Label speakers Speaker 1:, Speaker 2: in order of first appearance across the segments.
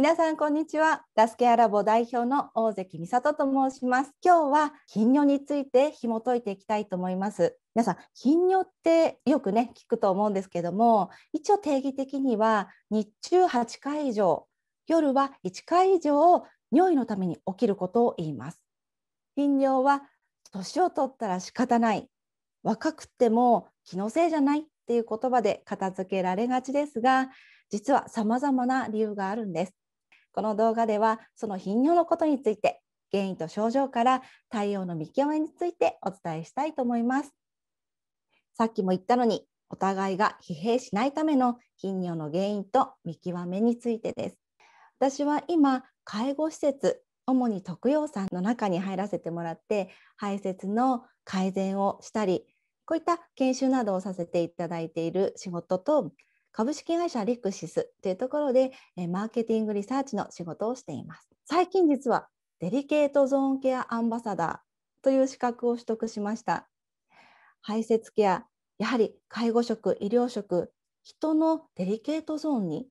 Speaker 1: 皆さんこんにちは助けアラボ代表の大関美里と申します今日は頻尿について紐解いていきたいと思います皆さん頻尿ってよくね聞くと思うんですけども一応定義的には日中8回以上夜は1回以上尿意のために起きることを言います頻尿は年を取ったら仕方ない若くても気のせいじゃないっていう言葉で片付けられがちですが実は様々な理由があるんですこの動画ではその頻尿のことについて原因と症状から対応の見極めについてお伝えしたいと思いますさっきも言ったのにお互いが疲弊しないための頻尿の原因と見極めについてです私は今介護施設主に特養さんの中に入らせてもらって排泄の改善をしたりこういった研修などをさせていただいている仕事と株式会社リクシスというところで、えマーケティングリサーチの仕事をしています。最近実はデリケートゾーンケアアンバサダーという資格を取得しました。排泄ケア、やはり介護職、医療職、人のデリケートゾーンに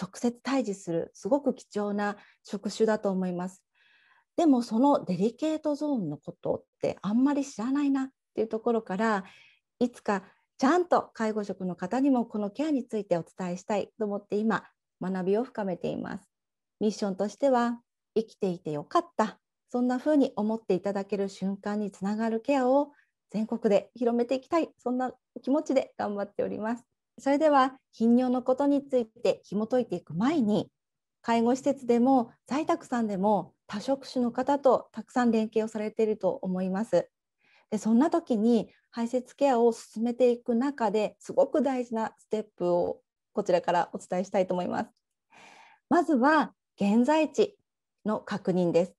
Speaker 1: 直接対峙するすごく貴重な職種だと思います。でもそのデリケートゾーンのことってあんまり知らないなっていうところからいつかちゃんと介護職の方にもこのケアについてお伝えしたいと思って今学びを深めていますミッションとしては生きていてよかったそんな風に思っていただける瞬間につながるケアを全国で広めていきたいそんな気持ちで頑張っておりますそれでは頻尿のことについて紐解いていく前に介護施設でも在宅さんでも多職種の方とたくさん連携をされていると思いますでそんな時に排泄ケアを進めていく中ですごく大事なステップをこちらからお伝えしたいと思います。まずは現在地の確認です。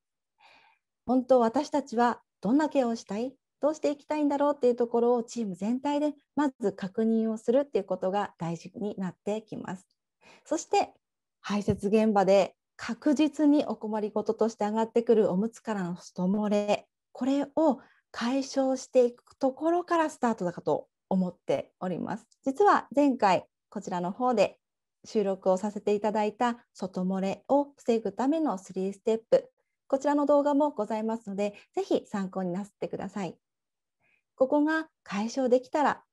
Speaker 1: 本当私たちはどんなケアをしたいどうしていきたいんだろうっていうところをチーム全体でまず確認をするっていうことが大事になってきます。そして排泄現場で確実にお困りごととして上がってくるおむつからの外漏れこれを解消していくところからスタートだかと思っております。実は前回こちらの方で収録をさせていただいた外漏れを防ぐための3ステップこちらの動画もございますので是非参考になさってください。ここが解消できたら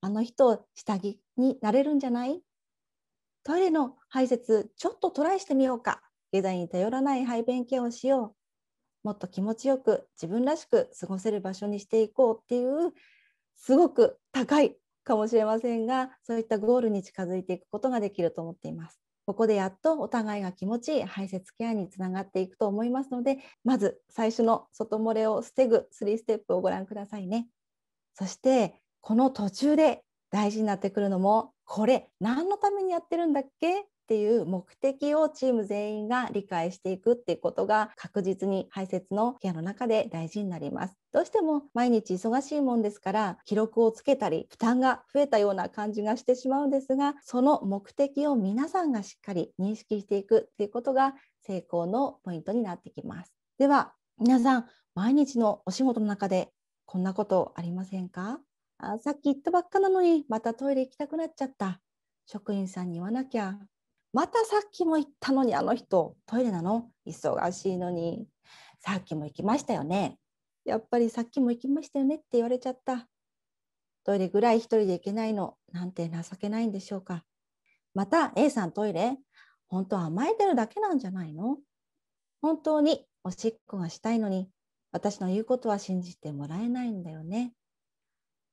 Speaker 1: あの人下着になれるんじゃないトイレの排泄ちょっとトライしてみようか下剤に頼らない排便ケアをしようもっと気持ちよく自分らしく過ごせる場所にしていこうっていうすごく高いかもしれませんがそういったゴールに近づいていくことができると思っています。ここでやっとお互いが気持ちいい排泄ケアにつながっていくと思いますのでまず最初の外漏れを防ぐ3ステップをご覧くださいね。そしてこの途中で大事になってくるのもこれ何のためにやってるんだっけっていう目的をチーム全員が理解していくっていうことが確実に排泄のケアの中で大事になります。どうしても毎日忙しいもんですから記録をつけたり負担が増えたような感じがしてしまうんですがその目的を皆さんがしっかり認識していくっていうことが成功のポイントになってきます。では皆さん毎日のお仕事の中でこんなことありませんかあさっき言ったばっかなのにまたトイレ行きたくなっちゃった職員さんに言わなきゃまたさっきも言ったのにあの人トイレなの忙しいのにさっきも行きましたよねやっぱりさっきも行きましたよねって言われちゃったトイレぐらい一人で行けないのなんて情けないんでしょうかまた A さんトイレ本当は甘えてるだけなんじゃないの本当におしっこがしたいのに私の言うことは信じてもらえないんだよね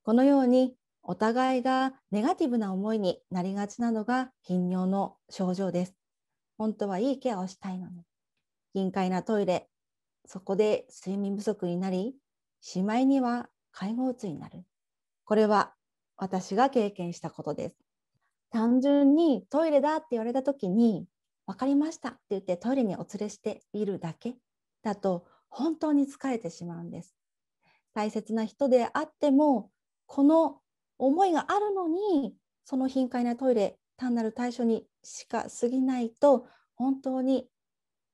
Speaker 1: このようにお互いがネガティブな思いになりがちなのが頻尿の症状です。本当はいいケアをしたいのに。頻回なトイレ、そこで睡眠不足になり、しまいには介護うつになる。これは私が経験したことです。単純にトイレだって言われた時に、分かりましたって言ってトイレにお連れしているだけだと本当に疲れてしまうんです。大切な人であっても、この思いがあるのにその頻回なトイレ単なる対処にしか過ぎないと本当に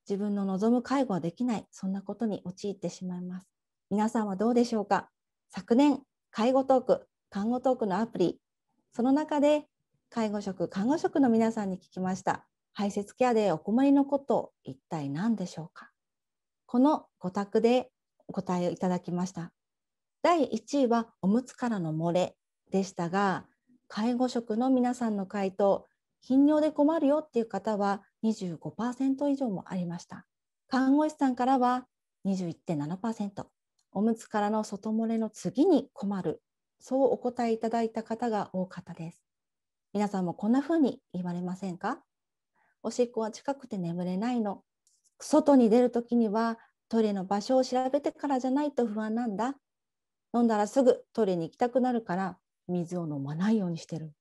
Speaker 1: 自分の望む介護はできないそんなことに陥ってしまいます皆さんはどうでしょうか昨年介護トーク看護トークのアプリその中で介護職看護職の皆さんに聞きました排泄ケアでお困りのこと一体何でしょうかこの5択でお答えをいただきました第1位はおむつからの漏れでしたが介護職の皆さんの回答頻尿で困るよっていう方は25%以上もありました看護師さんからは21.7%おむつからの外漏れの次に困るそうお答えいただいた方が多かったです皆さんもこんな風に言われませんかおしっこは近くて眠れないの外に出る時にはトイレの場所を調べてからじゃないと不安なんだ飲んだらすぐトイレに行きたくなるから水を飲まないようにしてる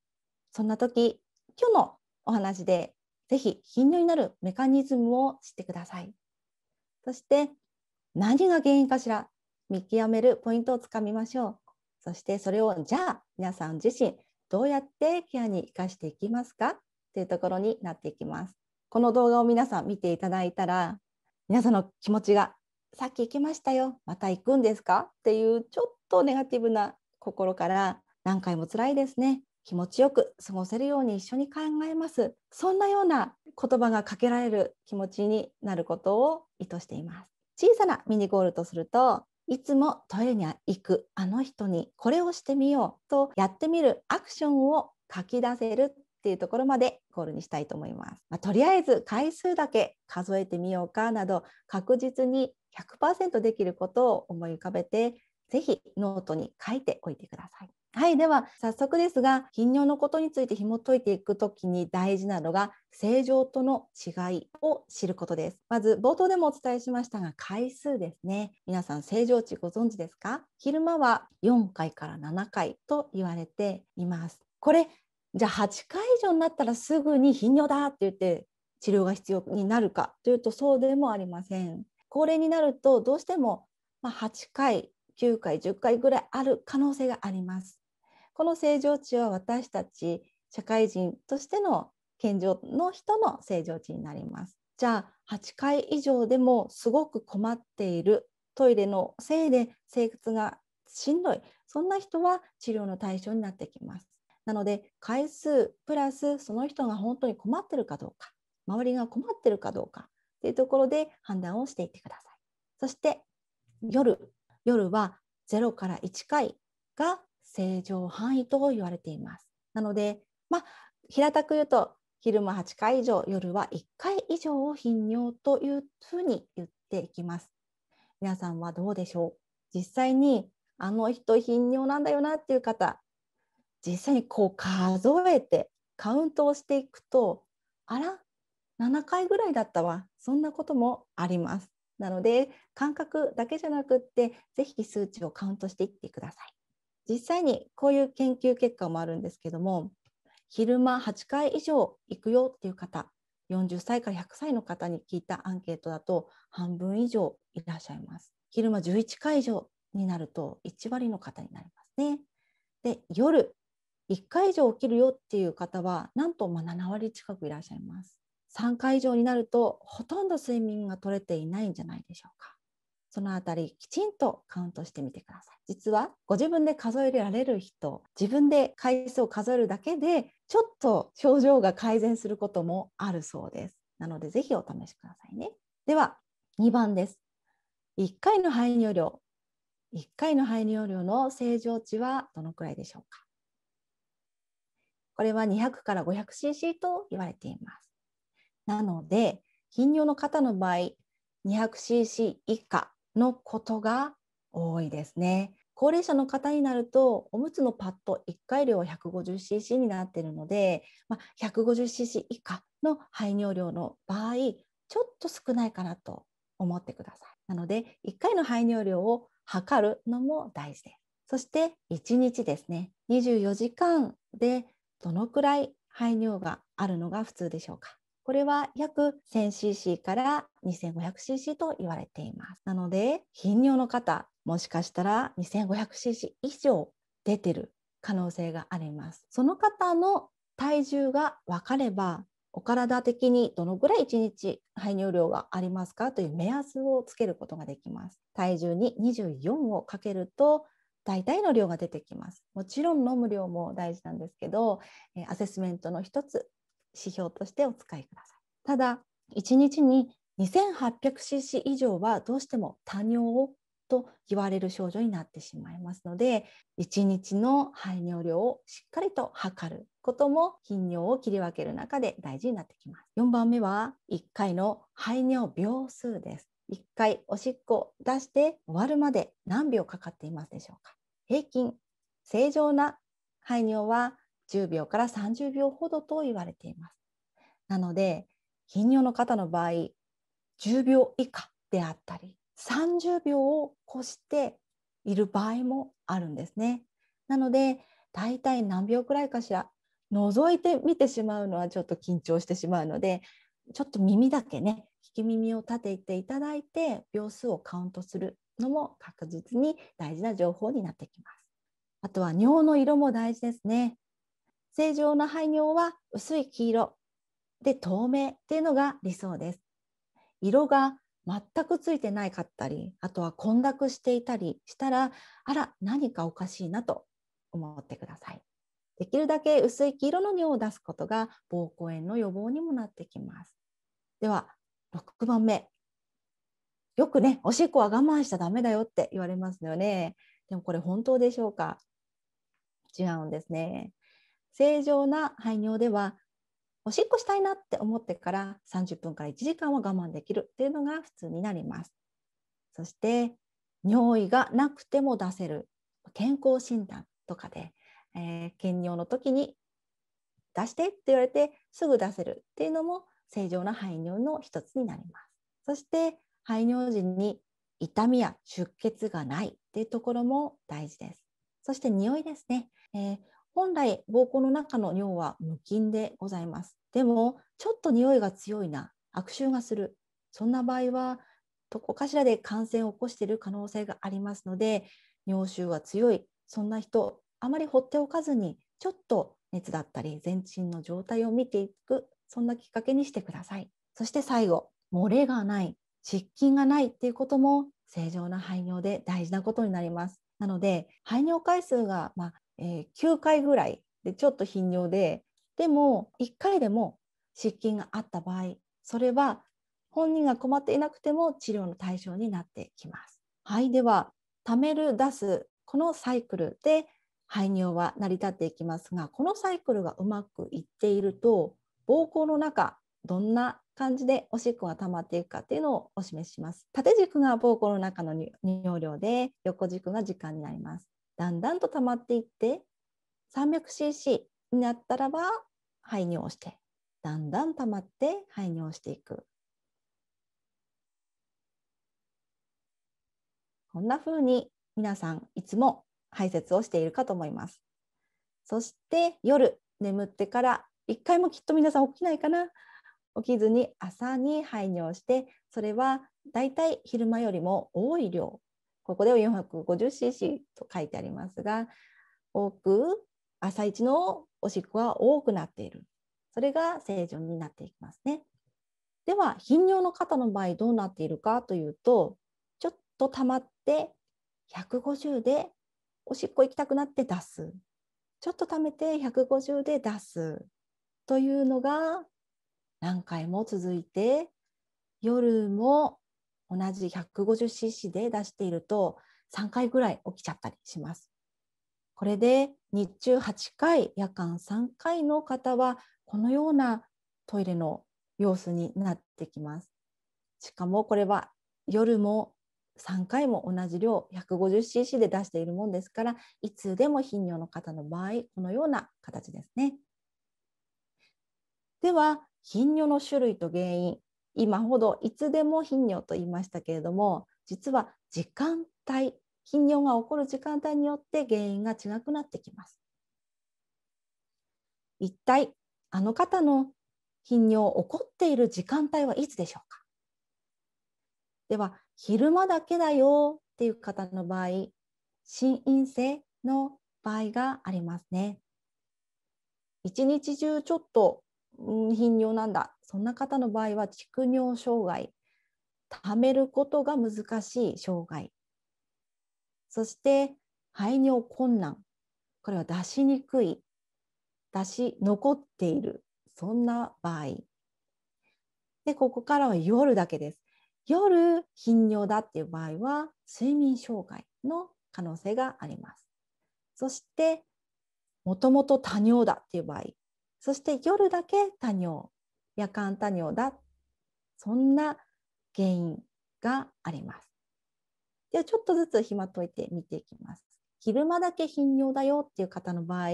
Speaker 1: そんな時今日のお話でぜひ頻尿になるメカニズムを知ってくださいそして何が原因かしら見極めるポイントをつかみましょうそしてそれをじゃあ皆さん自身どうやってケアに生かしていきますかというところになっていきますこの動画を皆さん見ていただいたら皆さんの気持ちがさっき行きましたよまた行くんですかっていうちょっとネガティブな心から何回も辛いですね気持ちよく過ごせるように一緒に考えますそんなような言葉がかけられる気持ちになることを意図しています小さなミニゴールとするといつもトイレに行くあの人にこれをしてみようとやってみるアクションを書き出せるっていうところまでゴールにしたいと思います。まあ、とりあえず回数だけ数えてみようかなど確実に100%できることを思い浮かべて是非ノートに書いておいてください。はい、では早速ですが、頻尿のことについて紐解いていくときに大事なのが正常との違いを知ることです。まず冒頭でもお伝えしましたが、回数ですね。皆さん正常値ご存知ですか？昼間は4回から7回と言われています。これじゃあ8回以上になったらすぐに頻尿だって言って治療が必要になるかというとそうでもありません。高齢になるとどうしてもま8回9回10回ぐらいある可能性があります。この正常値は私たち社会人としての健常の人の正常値になります。じゃあ8回以上でもすごく困っているトイレのせいで生活がしんどいそんな人は治療の対象になってきます。なので回数プラスその人が本当に困ってるかどうか周りが困ってるかどうかというところで判断をしていってください。そして夜夜は0から1回が正常範囲と言われています。なので、まあ、平たく言うと昼間8回以上夜は1回以上を頻尿というふうに言っていきます。皆さんはどうでしょう実際にあの人頻尿なんだよなっていう方実際にこう数えてカウントをしていくとあら7回ぐらいだったわそんなこともあります。なので感覚だけじゃなくって是非数値をカウントしていってください。実際にこういう研究結果もあるんですけども昼間8回以上行くよっていう方40歳から100歳の方に聞いたアンケートだと半分以上いらっしゃいます。昼間11回以上になると1割の方になりますね。で夜1回以上起きるよっていう方はなんとま7割近くいらっしゃいます。3回以上になるとほとんど睡眠が取れていないんじゃないでしょうか。そのあたりきちんとカウントしてみてください。実はご自分で数えられる人、自分で回数を数えるだけで、ちょっと症状が改善することもあるそうです。なので、ぜひお試しくださいね。では、2番です。1回の排尿量、1回の排尿量の正常値はどのくらいでしょうかこれは200から 500cc と言われています。なので、頻尿の方の場合、200cc 以下のことが多いですね。高齢者の方になるとおむつのパッド1回量は 150cc になっているので、まあ、150cc 以下の排尿量の場合ちょっと少ないかなと思ってください。なので1回の排尿量を測るのも大事です。そして1日ですね24時間でどのくらい排尿があるのが普通でしょうかこれは約 1000cc から 2500cc と言われています。なので、頻尿の方、もしかしたら 2500cc 以上出てる可能性があります。その方の体重が分かれば、お体的にどのぐらい1日排尿量がありますかという目安をつけることができます。体重に24をかけると大体の量が出てきます。もちろん飲む量も大事なんですけど、えアセスメントの一つ指標としてお使いください。ただ、1日に 2800cc 以上はどうしても多尿をと言われる症状になってしまいますので、1日の排尿量をしっかりと測ることも頻尿を切り分ける中で大事になってきます。4番目は1回の排尿秒数です。1回おしっこ出して終わるまで何秒かかっていますでしょうか平均正常な排尿は10秒から30秒ほどと言われています。なので頻尿の方の場合10秒以下であったり30秒を超している場合もあるんですね。なのでだいたい何秒くらいかしら覗いてみてしまうのはちょっと緊張してしまうのでちょっと耳だけね聞き耳を立てていただいて秒数をカウントするのも確実に大事な情報になってきます。あとは尿の色も大事ですね。正常な排尿は薄い黄色で透明っていうのが理想です。色が全くついてないかったりあとは混濁していたりしたらあら何かおかしいなと思ってください。できるだけ薄い黄色の尿を出すことが膀胱炎の予防にもなってきます。では6番目よくねおしっこは我慢しちゃダメだよって言われますよね。でもこれ本当でしょうか違うんですね。正常な排尿ではおしっこしたいなって思ってから30分から1時間は我慢できるっていうのが普通になります。そして尿意がなくても出せる健康診断とかで、えー、検尿の時に出してって言われてすぐ出せるっていうのも正常な排尿の一つになります。そして排尿時に痛みや出血がないっていうところも大事です。そして匂いですね、えー、本来膀胱の中の尿は無菌でございます。でもちょっと匂いが強いな悪臭がするそんな場合はどこかしらで感染を起こしている可能性がありますので尿臭は強いそんな人あまり放っておかずにちょっと熱だったり全身の状態を見ていくそんなきっかけにしてくださいそして最後漏れがない湿菌がないっていうことも正常な排尿で大事なことになりますなので排尿回数がまあえー、9回ぐらいでちょっと頻尿ででも1回でも湿菌があった場合それは本人が困っていなくても治療の対象になってきます。はい、では貯める出すこのサイクルで排尿は成り立っていきますがこのサイクルがうまくいっていると膀胱の中どんな感じでおしっこが溜まっていくかっていうのをお示しします縦軸が膀胱の中の尿量で横軸が時間になりますだんだんと溜まっていって 300cc になったらば排尿してだんだん溜まって排尿していくこんな風に皆さんいつも排泄をしているかと思います。そして夜眠ってから一回もきっと皆さん起きないかな起きずに朝に排尿してそれはだいたい昼間よりも多い量ここでは 450cc と書いてありますが多く朝一のおしっこが多くなっているそれが正常になっていきますねでは頻尿の方の場合どうなっているかというとちょっと溜まって150でおしっこ行きたくなって出すちょっと溜めて150で出すというのが何回も続いて夜も同じ 150cc で出していると3回ぐらい起きちゃったりします。これで日中8回夜間3回の方はこのようなトイレの様子になってきます。しかもこれは夜も3回も同じ量 150cc で出しているもんですからいつでも頻尿の方の場合このような形ですね。では頻尿の種類と原因今ほどいつでも頻尿と言いましたけれども実は時間帯頻尿が起こる時間帯によって原因が違くなってきます一体あの方の頻尿起こっている時間帯はいつでしょうかでは昼間だけだよっていう方の場合心因性の場合がありますね一日中ちょっと頻尿なんだそんな方の場合は蓄尿障害ためることが難しい障害そして排尿困難これは出しにくい出し残っているそんな場合でここからは夜だけです夜頻尿だっていう場合は睡眠障害の可能性がありますそしてもともと多尿だっていう場合そして夜だけ多尿夜間多尿だそんな原因がありますではちょっとずつ暇解いて見ていきます昼間だけ頻尿だよっていう方の場合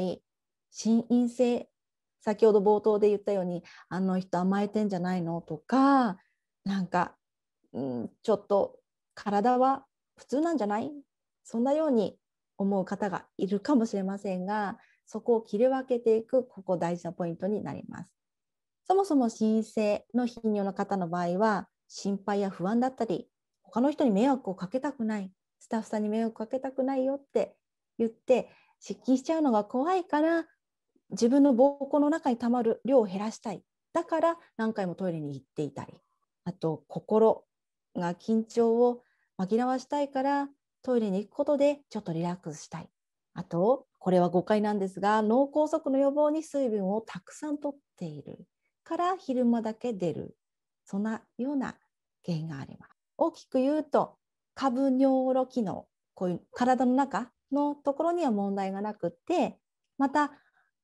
Speaker 1: 心因性先ほど冒頭で言ったようにあの人甘えてんじゃないのとかなんか、うん、ちょっと体は普通なんじゃないそんなように思う方がいるかもしれませんがそこを切り分けていく、ここ大事なポイントになります。そもそも申請の頻尿の方の場合は、心配や不安だったり、他の人に迷惑をかけたくない、スタッフさんに迷惑かけたくないよって言って、失禁しちゃうのが怖いから、自分の膀胱の中にたまる量を減らしたい。だから何回もトイレに行っていたり、あと心が緊張を紛らわしたいからトイレに行くことでちょっとリラックスしたい。あとこれは誤解なんですが脳梗塞の予防に水分をたくさんとっているから昼間だけ出るそんなような原因があります。大きく言うと下部尿路機能こういう体の中のところには問題がなくてまた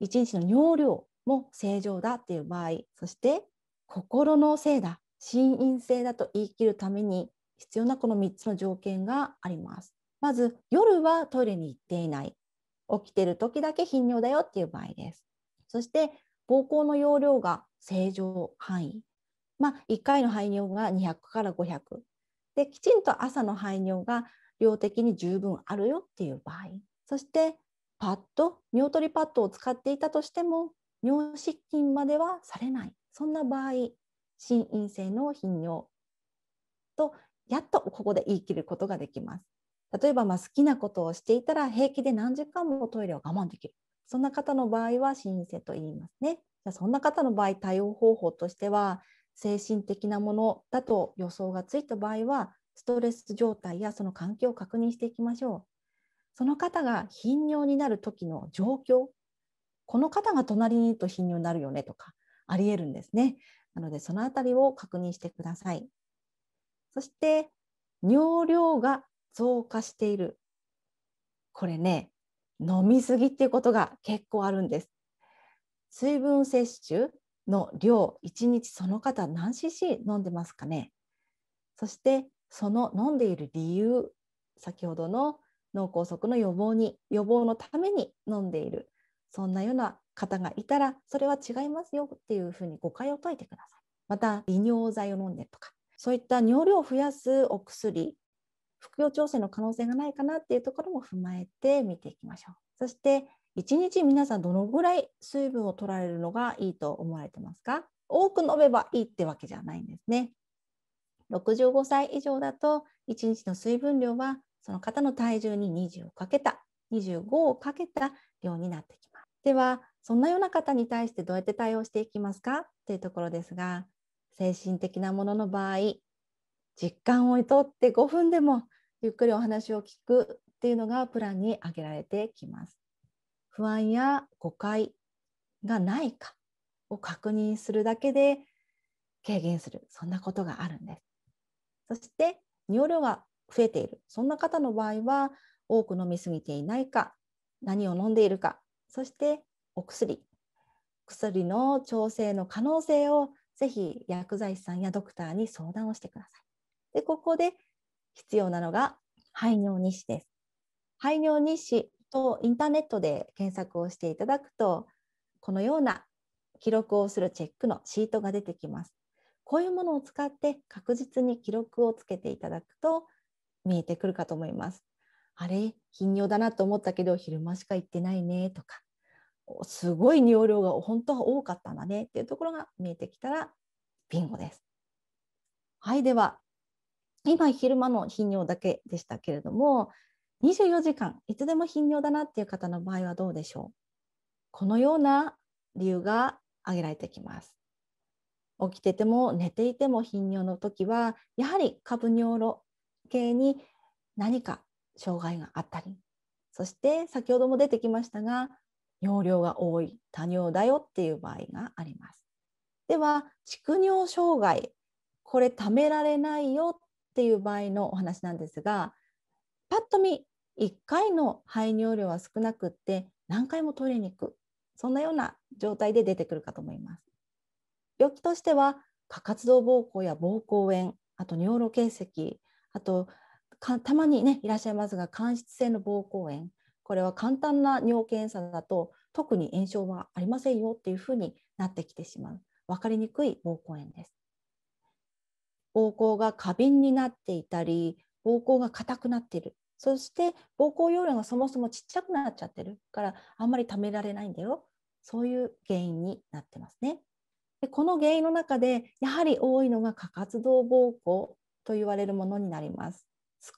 Speaker 1: 1日の尿量も正常だっていう場合そして心のせいだ心因性だと言い切るために必要なこの3つの条件があります。まず夜はトイレに行っていない起きてる時だけ頻尿だよっていう場合です。そして膀胱の容量が正常範囲。まあ、1回の排尿が200から500。で、きちんと朝の排尿が量的に十分あるよっていう場合。そしてパッド、尿取りパッドを使っていたとしても、尿失禁まではされない。そんな場合、心因性の頻尿と、やっとここで言い切ることができます。例えばま好きなことをしていたら平気で何時間もトイレを我慢できるそんな方の場合は申請と言いますねそんな方の場合対応方法としては精神的なものだと予想がついた場合はストレス状態やその環境を確認していきましょうその方が頻尿になる時の状況この方が隣にいると頻尿になるよねとかありえるんですねなのでそのあたりを確認してくださいそして尿量が増加しているこれね飲みすぎっていうことが結構あるんです水分摂取の量1日その方何 cc 飲んでますかねそしてその飲んでいる理由先ほどの脳梗塞の予防に予防のために飲んでいるそんなような方がいたらそれは違いますよっていうふうに誤解を解いてくださいまた利尿剤を飲んでとかそういった尿量を増やすお薬服用調整の可能性がないかなっていうところも踏まえて見ていきましょう。そして1日皆さんどのぐらい水分を取られるのがいいと思われてますか多く飲めばいいってわけじゃないんですね。65歳以上だと1日の水分量はその方の体重に20をかけた25をかけた量になってきます。ではそんなような方に対してどうやって対応していきますかというところですが精神的なものの場合実感をとって5分でもゆっくりお話を聞くっていうのがプランに挙げられてきます。不安や誤解がないかを確認するだけで軽減するそんなことがあるんです。そして尿量が増えているそんな方の場合は多く飲み過ぎていないか何を飲んでいるかそしてお薬薬の調整の可能性をぜひ薬剤師さんやドクターに相談をしてください。でここで必要なのが排尿日誌です。排尿日誌とインターネットで検索をしていただくとこのような記録をするチェックのシートが出てきます。こういうものを使って確実に記録をつけていただくと見えてくるかと思います。あれ頻尿だなと思ったけど昼間しか行ってないねとかすごい尿量が本当は多かったんだねっていうところが見えてきたらビンゴです。はいでは今昼間の頻尿だけでしたけれども24時間いつでも頻尿だなっていう方の場合はどうでしょうこのような理由が挙げられてきます起きてても寝ていても頻尿の時はやはり株部尿路系に何か障害があったりそして先ほども出てきましたが尿量が多い多尿だよっていう場合がありますでは蓄尿障害これためられないよっていう場合のお話なんですがパッと見1回の排尿量は少なくって何回もトイレに行くそんなような状態で出てくるかと思います。病気としては過活動膀胱や膀胱炎あと尿路結石あとたまにねいらっしゃいますが間質性の膀胱炎これは簡単な尿検査だと特に炎症はありませんよっていうふうになってきてしまう分かりにくい膀胱炎です。膀胱が過敏になっていたり膀胱が硬くなっているそして膀胱容量がそもそもちっちゃくなっちゃってるからあんまりためられないんだよそういう原因になってますね。でこの原因の中でやはり多いのが過活動膀胱と言われるものになります。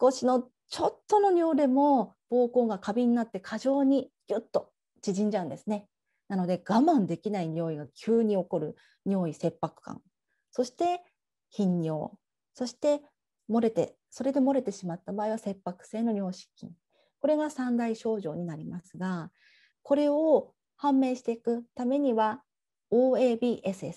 Speaker 1: 少しのちょっとの尿でも膀胱が過敏になって過剰にギュッと縮んじゃうんですね。なので我慢できない尿意が急に起こる尿意切迫感そして頻尿そして漏れてそれで漏れてしまった場合は切迫性の尿失禁これが三大症状になりますがこれを判明していくためには OABSS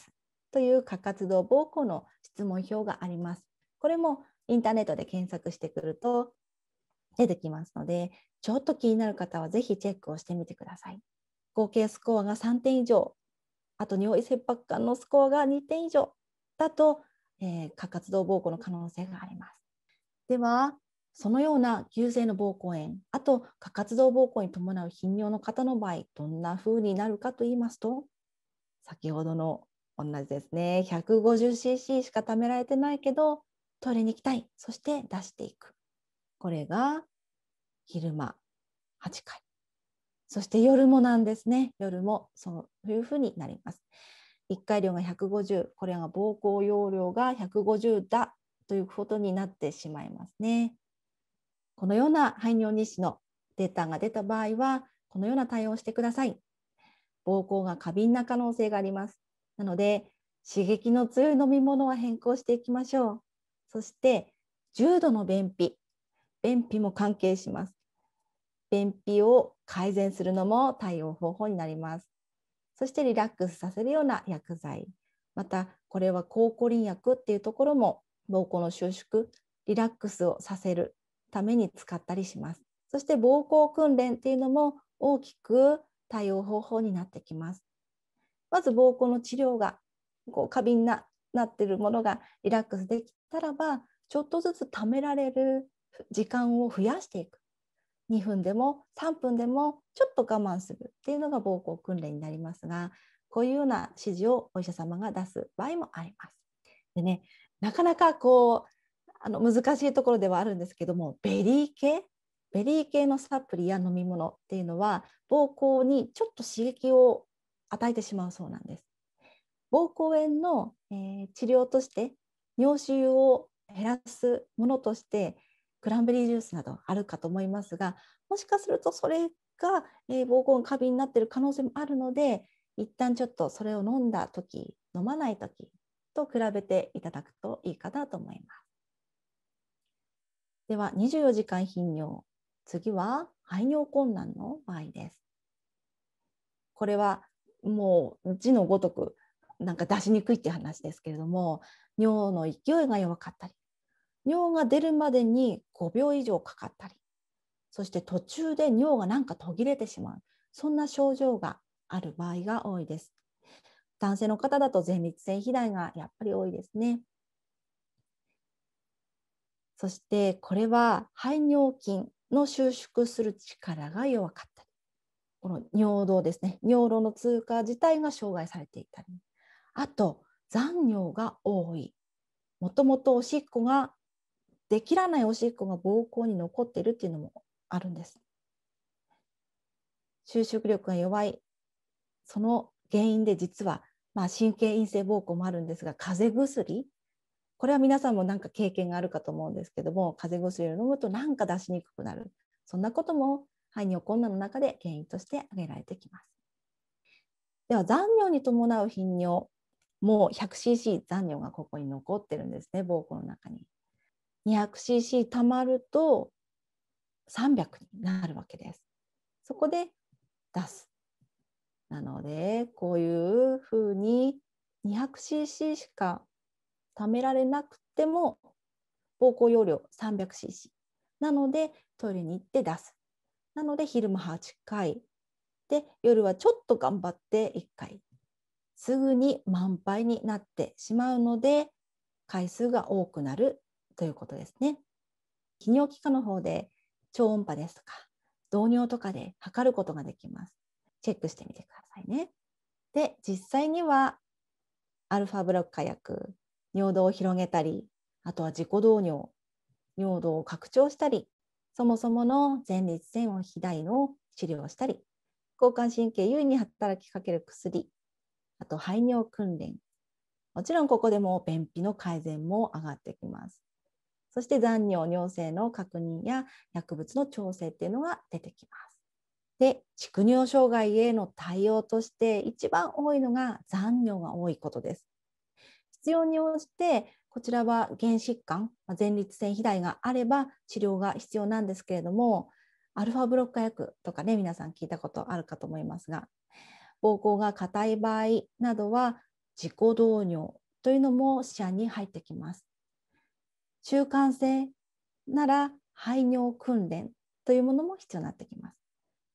Speaker 1: という過活動膀胱の質問票があります。これもインターネットで検索してくると出てきますのでちょっと気になる方はぜひチェックをしてみてください。合計スコアが3点以上あと尿意切迫感のスコアが2点以上だとえー、過活動膀胱の可能性があります。ではそのような急性の膀胱炎あと過活動膀胱に伴う頻尿の方の場合どんな風になるかと言いますと先ほどの同じですね 150cc しか貯められてないけどトイレに行きたいそして出していくこれが昼間8回そして夜もなんですね夜もそういうふうになります。1回量が150これが膀胱容量が150だということになってしまいますね。このような排尿日誌のデータが出た場合はこのような対応をしてください。膀胱が過敏な可能性があります。なので刺激の強い飲み物は変更していきましょう。そして重度の便秘便秘も関係します。便秘を改善するのも対応方法になります。そしてリラックスさせるような薬剤またこれは抗コリン薬っていうところも膀胱の収縮リラックスをさせるために使ったりしますそして膀胱訓練っていうのも大きく対応方法になってきますまず膀胱の治療がこう過敏ななってるものがリラックスできたらばちょっとずつ貯められる時間を増やしていく2分でも3分でもちょっと我慢するっていうのが膀胱訓練になりますがこういうような指示をお医者様が出す場合もあります。でねなかなかこうあの難しいところではあるんですけどもベリー系ベリー系のサプリや飲み物っていうのは膀胱にちょっと刺激を与えてしまうそうなんです。膀胱炎の、えー、治療として尿臭を減らすものとしてクランベリージュースなどあるかと思いますがもしかするとそれが、えー、膀胱が過敏になっている可能性もあるので一旦ちょっとそれを飲んだ時飲まない時と比べていただくといいかなと思います。では24時間頻尿次は排尿困難の場合です。これはもう字のごとくなんか出しにくいって話ですけれども尿の勢いが弱かったり尿が出るまでに5秒以上かかったりそして途中で尿がなんか途切れてしまうそんな症状がある場合が多いです。男性の方だと前立腺肥大がやっぱり多いですね。そしてこれは排尿筋の収縮する力が弱かったりこの尿道ですね尿路の通過自体が障害されていたりあと残尿が多いもともとおしっこが出きらないおしっこが膀胱に残っているっていうのもあるんです。収縮力が弱いその原因で実は、まあ、神経陰性膀胱もあるんですが風邪薬これは皆さんもなんか経験があるかと思うんですけども風邪薬を飲むとなんか出しにくくなるそんなことも肺尿困難の中で原因として挙げられてきます。では残尿に伴う頻尿もう 100cc 残尿がここに残ってるんですね膀胱の中に。200cc たまると300になるわけです。そこで出す。なのでこういうふうに 200cc しか貯められなくても膀胱容量 300cc なのでトイレに行って出す。なので昼間8回で夜はちょっと頑張って1回すぐに満杯になってしまうので回数が多くなるということですね。泌尿器科の方で超音波ですとか導尿とかで測ることができます。チェックしてみてくださいね。で実際にはアルファブロッカー薬尿道を広げたりあとは自己導尿尿道を拡張したりそもそもの前立腺を肥大の治療をしたり交感神経優位に働きかける薬あと排尿訓練もちろんここでも便秘の改善も上がってきますそして残尿、尿性の確認や薬物の調整っていうのが出てきます。で、蓄尿障害への対応として一番多いのが残尿が多いことです。必要に応じてこちらは原疾患、前立腺肥大があれば治療が必要なんですけれども、アルファブロッカー薬とかね、皆さん聞いたことあるかと思いますが、膀胱が硬い場合などは自己導尿というのも視野に入ってきます。習慣性なら排尿訓練というものも必要になってきます。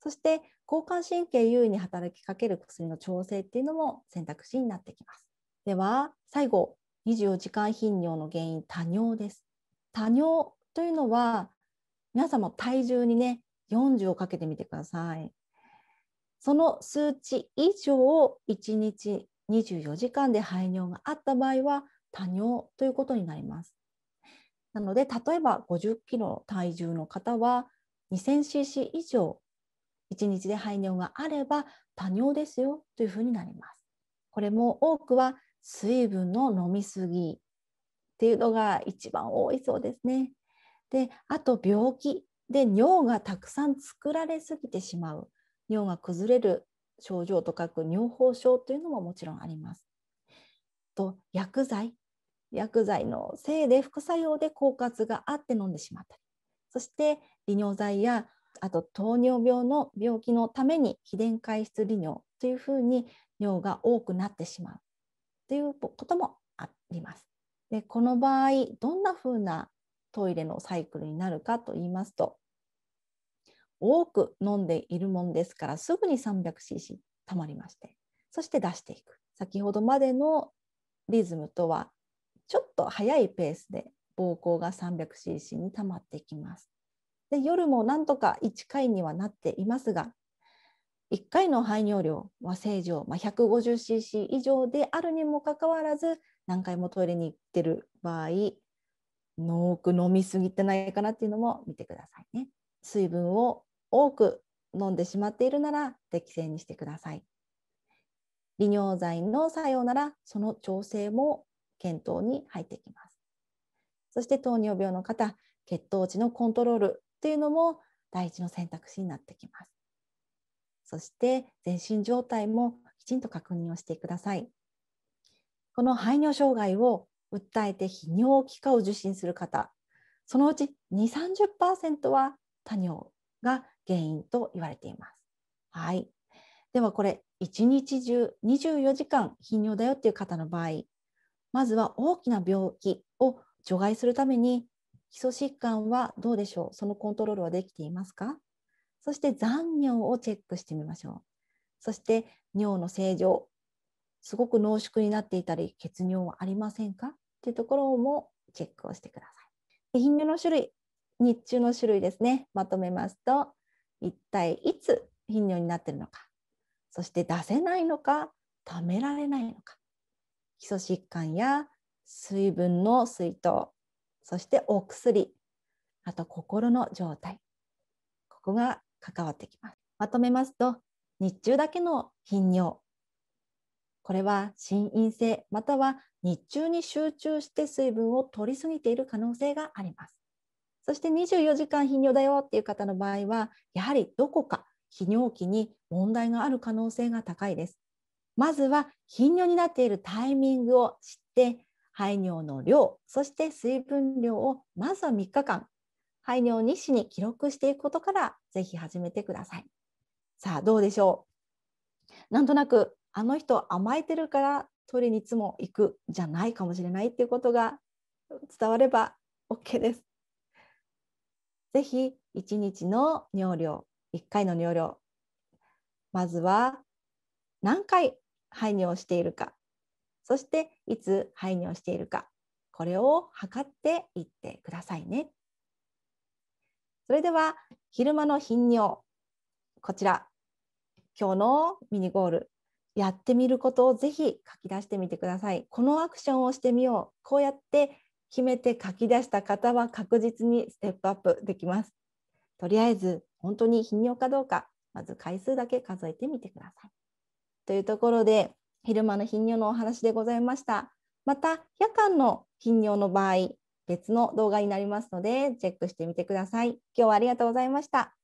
Speaker 1: そして交感神経優位に働きかける薬の調整っていうのも選択肢になってきます。では最後24時間頻尿の原因多尿です。多尿というのは皆さんも体重にね40をかけてみてください。その数値以上を1日24時間で排尿があった場合は多尿ということになります。なので例えば50キロ体重の方は 2000cc 以上1日で排尿があれば多尿ですよというふうになります。これも多くは水分の飲みすぎっていうのが一番多いそうですね。であと病気で尿がたくさん作られすぎてしまう尿が崩れる症状と書く尿崩症というのももちろんあります。と薬剤薬剤のせいで副作用で狡猾があって飲んでしまったりそして利尿剤やあと糖尿病の病気のために非電解質利尿というふうに尿が多くなってしまうということもあります。でこの場合どんなふうなトイレのサイクルになるかと言いますと多く飲んでいるものですからすぐに 300cc 溜まりましてそして出していく先ほどまでのリズムとはちょっと早いペースで膀胱が 300cc に溜まっていきます。で夜もなんとか1回にはなっていますが1回の排尿量は正常、まあ、150cc 以上であるにもかかわらず何回もトイレに行ってる場合多く飲みすぎてないかなっていうのも見てくださいね。水分を多く飲んでしまっているなら適正にしてください。利尿剤の作用ならその調整も検討に入ってきます。そして糖尿病の方、血糖値のコントロールというのも第一の選択肢になってきます。そして全身状態もきちんと確認をしてください。この排尿障害を訴えて泌尿器科を受診する方、そのうち2、30%は多尿が原因と言われています。はい。ではこれ、1日中24時間頻尿だよっていう方の場合、まずは大きな病気を除外するために基礎疾患はどうでしょうそのコントロールはできていますかそして残尿をチェックしてみましょう。そして尿の正常、すごく濃縮になっていたり、血尿はありませんかっていうところもチェックをしてください。頻尿の種類、日中の種類ですね、まとめますと、一体いつ頻尿になってるのか、そして出せないのか、ためられないのか、基礎疾患や水分の水筒そしてお薬あと心の状態ここが関わってきますまとめますと日中だけの頻尿これは心因性または日中に集中して水分を取りすぎている可能性がありますそして24時間頻尿だよっていう方の場合はやはりどこか泌尿器に問題がある可能性が高いですまずは頻尿になっているタイミングを知って排尿の量そして水分量をまずは3日間排尿日誌に記録していくことからぜひ始めてくださいさあどうでしょうなんとなくあの人甘えてるから取りにいつも行くじゃないかもしれないっていうことが伝われば OK です。ぜひ1日の尿量1回の尿量まずは何回排尿しているかそしていつ排尿しているかこれを測っていってくださいね。それでは昼間の頻尿こちら今日のミニゴールやってみることをぜひ書き出してみてください。このアクションをしてみようこうやって決めて書き出した方は確実にステップアップできます。とりあえず本当に頻尿かどうかまず回数だけ数えてみてください。というところで昼間の頻尿のお話でございました。また夜間の頻尿の場合別の動画になりますのでチェックしてみてください。今日はありがとうございました。